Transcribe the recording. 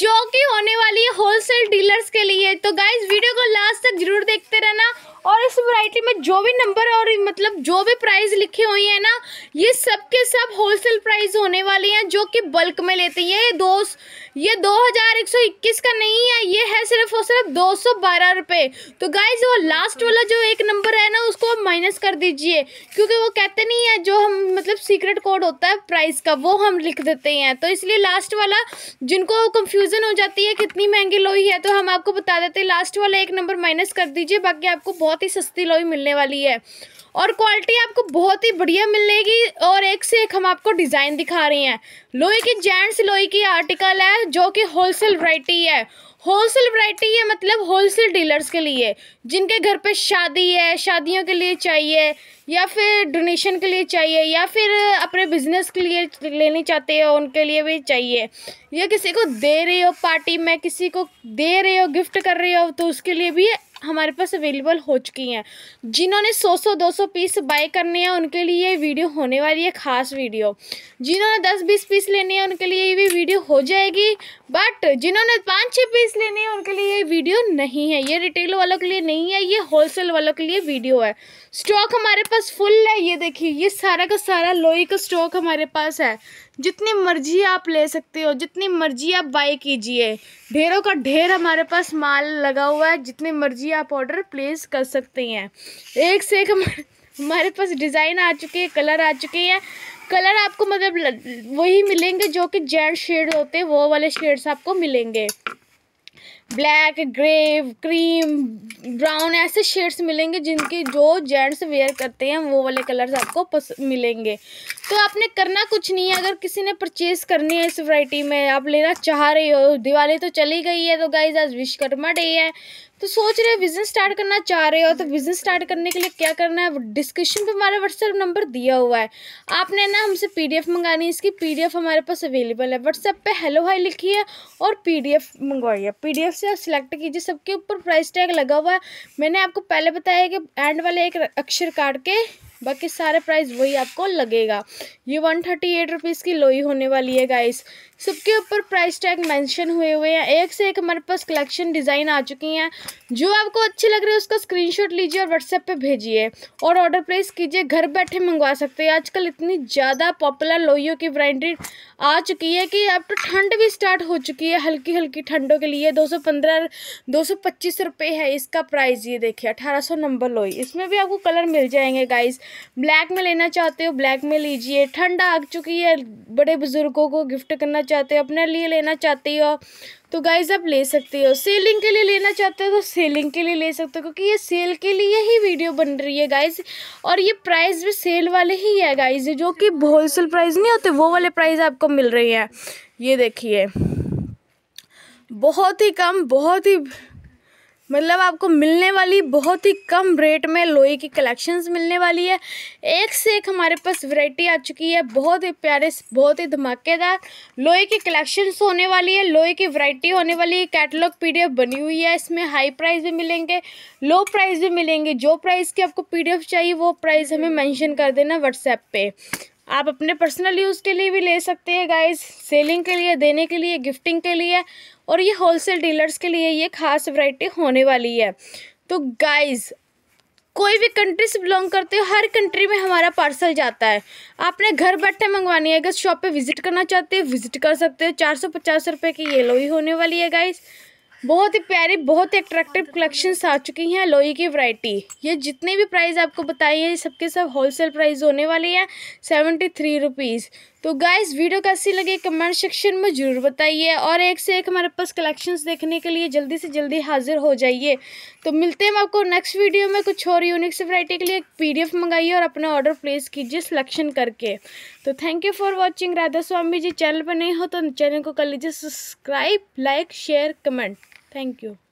जो कि होने वाली है होलसेल डीलर्स के लिए तो गाइज वीडियो को लास्ट तक जरूर देखते रहना और इस वैरायटी में जो भी नंबर और मतलब जो भी प्राइस लिखे हुए हैं ना ये सब के सब होलसेल प्राइस होने वाले हैं जो कि बल्क में लेते हैं ये दो ये दो हज़ार एक सौ इक्कीस का नहीं है ये है सिर्फ और सिर्फ दो सौ बारह रुपये तो गाइज वो लास्ट वाला जो एक नंबर है ना उसको माइनस कर दीजिए क्योंकि वो कहते नहीं है जो हम मतलब सीक्रेट कोड होता है प्राइस का वो हम लिख देते हैं तो इसलिए लास्ट वाला जिनको कंफ्यूजन हो जाती है कितनी महंगी लोही है तो हम आपको बता देते हैं लास्ट वाला एक नंबर माइनस कर दीजिए बाकी आपको बहुत बहुत ही सस्ती लोई मिलने वाली है और क्वालिटी आपको बहुत ही बढ़िया मिलेगी और एक से एक हम आपको डिज़ाइन दिखा रहे हैं लोई की जेंट्स लोई की आर्टिकल है जो कि होलसेल वैरायटी है होलसेल वैरायटी है मतलब होलसेल डीलर्स के लिए जिनके घर पे शादी है शादियों के लिए चाहिए या फिर डोनेशन के लिए चाहिए या फिर अपने बिजनेस के लिए लेनी चाहते हो उनके लिए भी चाहिए या किसी को दे रहे हो पार्टी में किसी को दे रहे हो गिफ्ट कर रहे हो तो उसके लिए भी हमारे पास अवेलेबल हो चुकी हैं जिन्होंने 100-100-200 पीस बाय करने हैं उनके लिए ये वीडियो होने वाली है ख़ास वीडियो जिन्होंने 10-20 पीस लेने हैं उनके लिए ये वीडियो हो जाएगी बट जिन्होंने पाँच छः पीस लेने हैं उनके लिए ये वीडियो नहीं है ये रिटेल वालों के लिए नहीं है ये होलसेल वालों के लिए वीडियो है स्टॉक हमारे पास फुल है ये देखिए ये सारा का सारा लोई का स्टॉक हमारे पास है जितनी मर्जी आप ले सकते हो जितनी मर्जी आप बाई कीजिए ढेरों का ढेर हमारे पास माल लगा हुआ है जितनी मर्जी आप ऑर्डर प्लेस कर सकते हैं एक से एक हमारे पास डिज़ाइन आ चुके हैं कलर आ चुके हैं कलर आपको मतलब वही मिलेंगे जो कि जेड शेड होते हैं वो वाले शेड्स आपको मिलेंगे ब्लैक ग्रे क्रीम ब्राउन ऐसे शेड्स मिलेंगे जिनके जो जेंट्स वेयर करते हैं वो वाले कलर्स आपको मिलेंगे तो आपने करना कुछ नहीं है अगर किसी ने परचेज करनी है इस वैरायटी में आप लेना चाह रहे हो दिवाली तो चली गई है तो गाइज आज विश्वकर्मा डे है तो सोच रहे हो बिज़नेस स्टार्ट करना चाह रहे हो तो बिज़नेस स्टार्ट करने के लिए क्या करना है डिस्क्रिप्शन पे हमारा व्हाट्सएप नंबर दिया हुआ है आपने ना हमसे पीडीएफ मंगानी है इसकी पीडीएफ हमारे पास अवेलेबल है व्हाट्सएप पे हेलो हाई है और पीडीएफ है पीडीएफ से आप सिलेक्ट कीजिए सबके ऊपर प्राइस टैग लगा हुआ है मैंने आपको पहले बताया कि एंड वाले एक अक्षर काट के बाकी सारे प्राइस वही आपको लगेगा ये वन थर्टी एट रुपीज़ की लोई होने वाली है गाइस सबके ऊपर प्राइस टैग मेंशन हुए हुए हैं एक से एक हमारे पास कलेक्शन डिज़ाइन आ चुकी हैं जो आपको अच्छी लग रही है उसका स्क्रीनशॉट लीजिए और व्हाट्सएप पे भेजिए और ऑर्डर प्लेस कीजिए घर बैठे मंगवा सकते हैं आजकल इतनी ज़्यादा पॉपुलर लोइयों की वरायटी आ चुकी है कि अब तो ठंड भी स्टार्ट हो चुकी है हल्की हल्की ठंडों के लिए दो सौ पंद्रह दो सौ पच्चीस रुपये है इसका प्राइस ये देखिए अठारह सौ नंबर लोई इसमें भी आपको कलर मिल जाएंगे गाइज़ ब्लैक में लेना चाहते हो ब्लैक में लीजिए ठंड आ चुकी है बड़े बुज़ुर्गों को गिफ्ट करना चाहते हो अपने लिए लेना चाहते हो तो गाइज आप ले सकते हो सेलिंग के लिए लेना चाहते हो तो सेलिंग के लिए ले सकते हो क्योंकि ये सेल के लिए ही वीडियो बन रही है गाइज और ये प्राइस भी सेल वाले ही है गाइज जो कि होलसेल प्राइस नहीं होते वो वाले प्राइस आपको मिल रही है ये देखिए बहुत ही कम बहुत ही मतलब आपको मिलने वाली बहुत ही कम रेट में लोहे की कलेक्शंस मिलने वाली है एक से एक हमारे पास वैरायटी आ चुकी है बहुत ही प्यारे बहुत ही धमाकेदार लोहे की कलेक्शंस होने वाली है लोहे की वैरायटी होने वाली है कैटलॉग पीडीएफ बनी हुई है इसमें हाई प्राइस भी मिलेंगे लो प्राइस भी मिलेंगे जो प्राइस की आपको पी चाहिए वो प्राइस हमें मैंशन कर देना व्हाट्सएप पर आप अपने पर्सनल यूज़ के लिए भी ले सकते हैं गाइस सेलिंग के लिए देने के लिए गिफ्टिंग के लिए और ये होलसेल डीलर्स के लिए ये खास वैरायटी होने वाली है तो गाइस कोई भी कंट्री से बिलोंग करते हो हर कंट्री में हमारा पार्सल जाता है आपने घर बैठे मंगवानी है अगर शॉप पे विजिट करना चाहते हो विजिट कर सकते हो चार सौ पचास रुपये की ये लो ही होने वाली है गाइस बहुत ही प्यारी बहुत ही अट्रैक्टिव कलेक्शंस आ चुकी हैं लोई की वैरायटी ये जितने भी प्राइस आपको बताई है सबके सब होलसेल प्राइस होने वाली है सेवेंटी थ्री रुपीज़ तो गाइस वीडियो कैसी लगी कमेंट सेक्शन में ज़रूर बताइए और एक से एक हमारे पास कलेक्शंस देखने के लिए जल्दी से जल्दी हाजिर हो जाइए तो मिलते हैं आपको नेक्स्ट वीडियो में कुछ और यूनिक से वैरायटी के लिए एक पीडीएफ मंगाइए और अपना ऑर्डर प्लेस कीजिए सिलेक्शन करके तो thank you for watching Radha Swami ji channel पर नहीं हो तो चैनल को कर लीजिए subscribe like share comment thank you